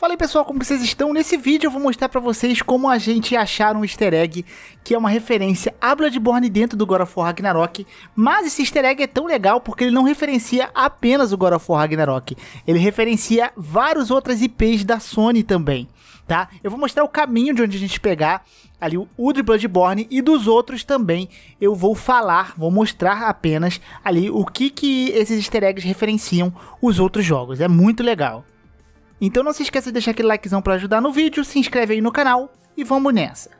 Fala aí pessoal, como vocês estão? Nesse vídeo eu vou mostrar pra vocês como a gente achar um easter egg que é uma referência a Bloodborne dentro do God of War Ragnarok, mas esse easter egg é tão legal porque ele não referencia apenas o God of War Ragnarok, ele referencia vários outras IPs da Sony também, tá? Eu vou mostrar o caminho de onde a gente pegar ali o de Bloodborne e dos outros também eu vou falar, vou mostrar apenas ali o que que esses easter eggs referenciam os outros jogos, é muito legal. Então não se esqueça de deixar aquele likezão para ajudar no vídeo, se inscreve aí no canal e vamos nessa.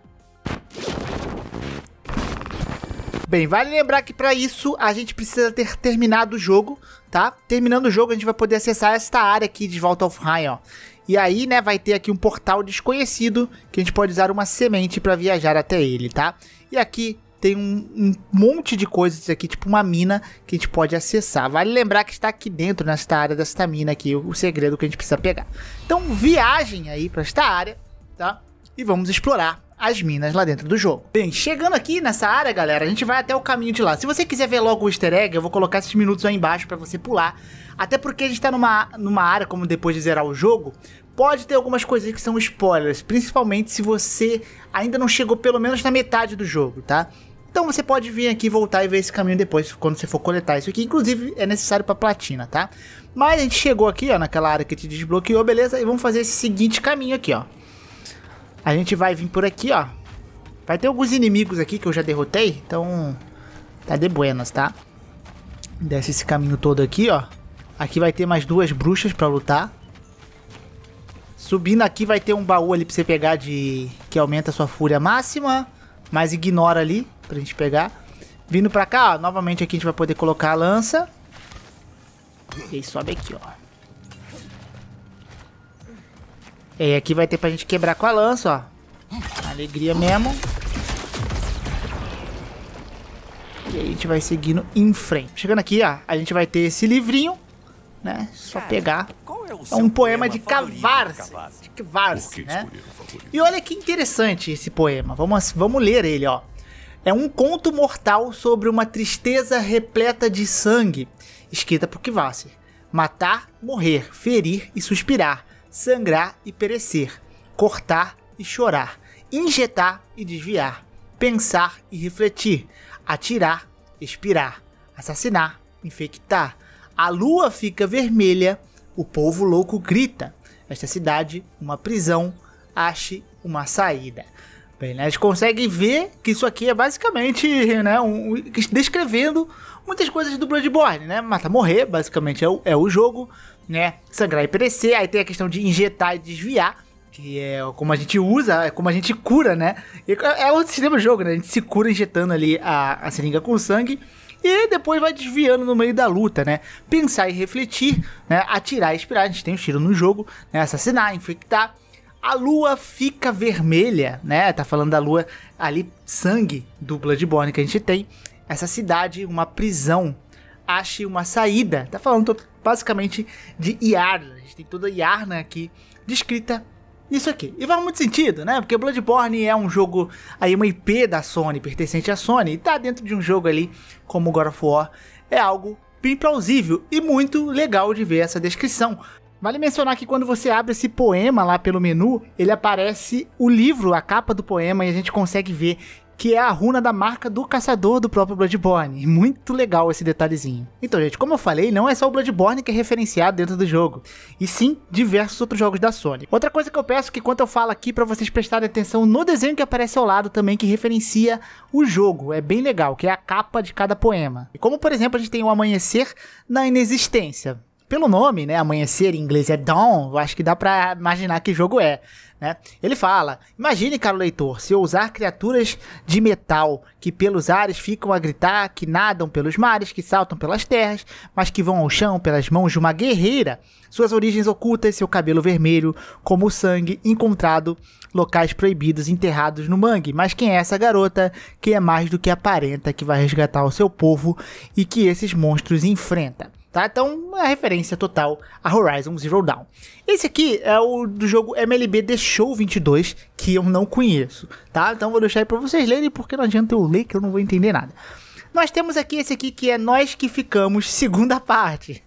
Bem, vale lembrar que para isso a gente precisa ter terminado o jogo, tá? Terminando o jogo a gente vai poder acessar esta área aqui de Vault of Rhine, ó. E aí, né, vai ter aqui um portal desconhecido que a gente pode usar uma semente para viajar até ele, tá? E aqui tem um, um, monte de coisas aqui, tipo uma mina que a gente pode acessar. Vale lembrar que está aqui dentro, nesta área desta mina aqui, o, o segredo que a gente precisa pegar. Então, viagem aí para esta área, tá? E vamos explorar as minas lá dentro do jogo. Bem, chegando aqui nessa área, galera, a gente vai até o caminho de lá. Se você quiser ver logo o easter egg, eu vou colocar esses minutos aí embaixo para você pular. Até porque a gente está numa, numa área, como depois de zerar o jogo, pode ter algumas coisas que são spoilers, principalmente se você ainda não chegou pelo menos na metade do jogo, tá? Então você pode vir aqui voltar e ver esse caminho depois, quando você for coletar isso aqui. Inclusive, é necessário para platina, tá? Mas a gente chegou aqui, ó, naquela área que te desbloqueou, beleza? E vamos fazer esse seguinte caminho aqui, ó. A gente vai vir por aqui, ó. Vai ter alguns inimigos aqui que eu já derrotei, então tá de buenas, tá? Desce esse caminho todo aqui, ó. Aqui vai ter mais duas bruxas pra lutar. Subindo aqui vai ter um baú ali pra você pegar de... Que aumenta a sua fúria máxima, mas ignora ali pra gente pegar. Vindo pra cá, ó, novamente aqui a gente vai poder colocar a lança. E sobe aqui, ó. E aqui vai ter pra gente quebrar com a lança, ó. Alegria mesmo. E aí a gente vai seguindo em frente. Chegando aqui, ó, a gente vai ter esse livrinho, né? Só pegar. É, é um poema, poema de Cavarse. De Cavarse, né? E olha que interessante esse poema. Vamos, vamos ler ele, ó. É um conto mortal sobre uma tristeza repleta de sangue, escrita por Kvasser. Matar, morrer, ferir e suspirar, sangrar e perecer, cortar e chorar, injetar e desviar, pensar e refletir, atirar, expirar, assassinar, infectar. A lua fica vermelha, o povo louco grita. Esta cidade, uma prisão, ache uma saída bem, né? A gente consegue ver que isso aqui é basicamente, né, um, um, descrevendo muitas coisas do Bloodborne, né? Mata morrer, basicamente é o, é o jogo, né? Sangrar e perecer, aí tem a questão de injetar e desviar, que é como a gente usa, é como a gente cura, né? É, é o sistema do jogo, né? A gente se cura injetando ali a, a seringa com sangue e depois vai desviando no meio da luta, né? Pensar e refletir, né? Atirar e expirar, a gente tem um tiro no jogo, né? Assassinar, infectar a lua fica vermelha, né? Tá falando da lua ali, sangue do Bloodborne que a gente tem. Essa cidade, uma prisão, ache uma saída. Tá falando basicamente de Yarna. A gente tem toda Yarna aqui descrita nisso aqui. E faz muito sentido, né? Porque Bloodborne é um jogo, aí uma IP da Sony, pertencente à Sony, e tá dentro de um jogo ali como God of War. É algo bem plausível e muito legal de ver essa descrição. Vale mencionar que quando você abre esse poema lá pelo menu, ele aparece o livro, a capa do poema, e a gente consegue ver que é a runa da marca do caçador do próprio Bloodborne. Muito legal esse detalhezinho. Então, gente, como eu falei, não é só o Bloodborne que é referenciado dentro do jogo, e sim diversos outros jogos da Sony. Outra coisa que eu peço é que quando eu falo aqui para vocês prestarem atenção no desenho que aparece ao lado também que referencia o jogo, é bem legal, que é a capa de cada poema. E como, por exemplo, a gente tem o amanhecer na inexistência, pelo nome, né? Amanhecer em inglês é dawn, eu acho que dá para imaginar que jogo é, né? Ele fala: "Imagine, caro leitor, se eu usar criaturas de metal que pelos ares ficam a gritar, que nadam pelos mares, que saltam pelas terras, mas que vão ao chão pelas mãos de uma guerreira, suas origens ocultas, seu cabelo vermelho como o sangue encontrado locais proibidos enterrados no mangue. Mas quem é essa garota que é mais do que aparenta que vai resgatar o seu povo e que esses monstros enfrenta?" tá? Então, uma é referência total a Horizon Zero Dawn. Esse aqui é o do jogo MLB The Show 22, que eu não conheço, tá? Então vou deixar aí pra vocês lerem, porque não adianta eu ler que eu não vou entender nada. Nós temos aqui esse aqui que é Nós que Ficamos, segunda parte.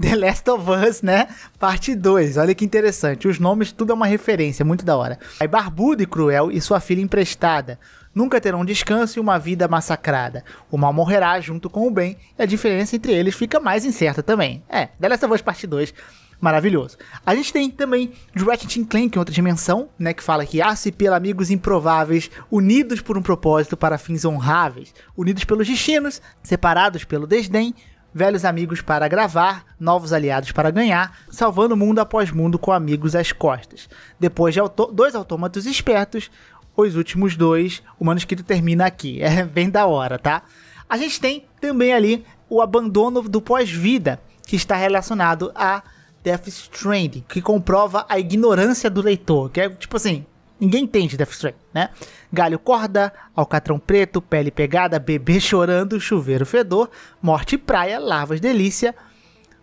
The Last of Us, né? Parte 2. Olha que interessante. Os nomes, tudo é uma referência, é muito da hora. Aí Barbudo e Cruel e sua filha emprestada. Nunca terão descanso e uma vida massacrada. O mal morrerá junto com o bem e a diferença entre eles fica mais incerta também. É, The Last of Us Parte 2 maravilhoso. A gente tem também de Ratchet Clank outra dimensão, né, que fala que aço ah, se pela amigos improváveis, unidos por um propósito para fins honráveis, unidos pelos destinos, separados pelo desdém, velhos amigos para gravar, novos aliados para ganhar, salvando mundo após mundo com amigos às costas. Depois de auto dois autômatos espertos, os últimos dois, o manuscrito termina aqui. É bem da hora, tá? A gente tem também ali o abandono do pós-vida, que está relacionado a Death Stranding, que comprova a ignorância do leitor, que é tipo assim, ninguém entende Death Stranding, né? Galho corda, alcatrão preto, pele pegada, bebê chorando, chuveiro fedor, morte praia, larvas delícia,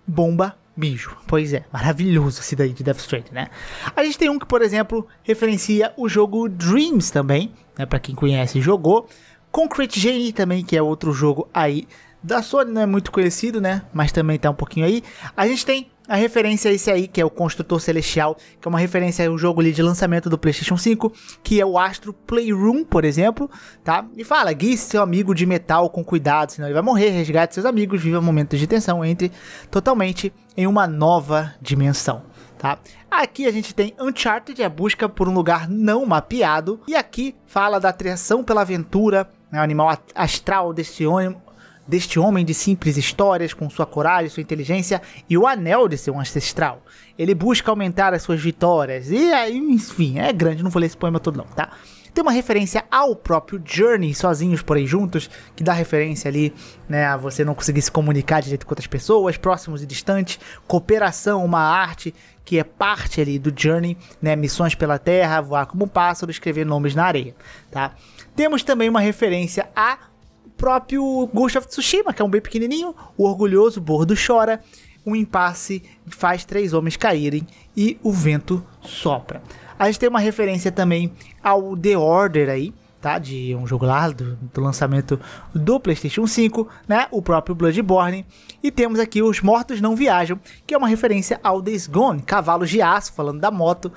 bomba mijo. Pois é, maravilhoso esse daí de Death Stranding, né? A gente tem um que, por exemplo, referencia o jogo Dreams também, né? Pra quem conhece e jogou. Concrete Genie também, que é outro jogo aí da Sony, não é muito conhecido, né? Mas também tá um pouquinho aí. A gente tem a referência é esse aí, que é o Construtor Celestial, que é uma referência ao jogo ali de lançamento do PlayStation 5, que é o Astro Playroom, por exemplo, tá? E fala, guie seu amigo de metal com cuidado, senão ele vai morrer, resgate seus amigos, viva momentos de tensão, entre totalmente em uma nova dimensão. Tá? Aqui a gente tem Uncharted, a busca por um lugar não mapeado, e aqui fala da atração pela aventura, né, o animal astral desse ônibus, deste homem de simples histórias, com sua coragem, sua inteligência e o anel de seu ancestral. Ele busca aumentar as suas vitórias, e aí, enfim, é grande, não vou ler esse poema todo não, tá? Tem uma referência ao próprio Journey, sozinhos, porém juntos, que dá referência ali, né, a você não conseguir se comunicar direito com outras pessoas, próximos e distantes, cooperação, uma arte que é parte ali do Journey, né, missões pela terra, voar como um pássaro, escrever nomes na areia, tá? Temos também uma referência a próprio Ghost of Tsushima, que é um bem pequenininho, o orgulhoso bordo chora, um impasse faz três homens caírem e o vento sopra. A gente tem uma referência também ao The Order aí, tá? De um jogo lá do, do lançamento do PlayStation 5, né? O próprio Bloodborne. E temos aqui Os Mortos Não Viajam, que é uma referência ao Days Gone, cavalos de aço, falando da moto,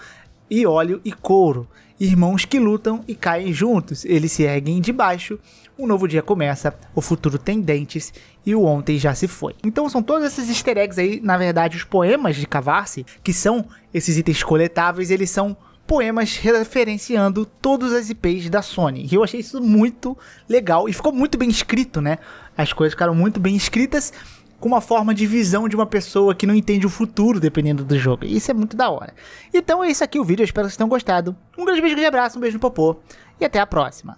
e óleo e couro irmãos que lutam e caem juntos. Eles se erguem de baixo, um novo dia começa, o futuro tem dentes e o ontem já se foi. Então são todos esses easter eggs aí, na verdade, os poemas de Cavarse, que são esses itens coletáveis, eles são poemas referenciando todas as IPs da Sony. E eu achei isso muito legal e ficou muito bem escrito, né? As coisas ficaram muito bem escritas com uma forma de visão de uma pessoa que não entende o futuro dependendo do jogo. Isso é muito da hora. Então é isso aqui o vídeo, espero que vocês tenham gostado. Um grande beijo, grande abraço, um beijo no popô e até a próxima.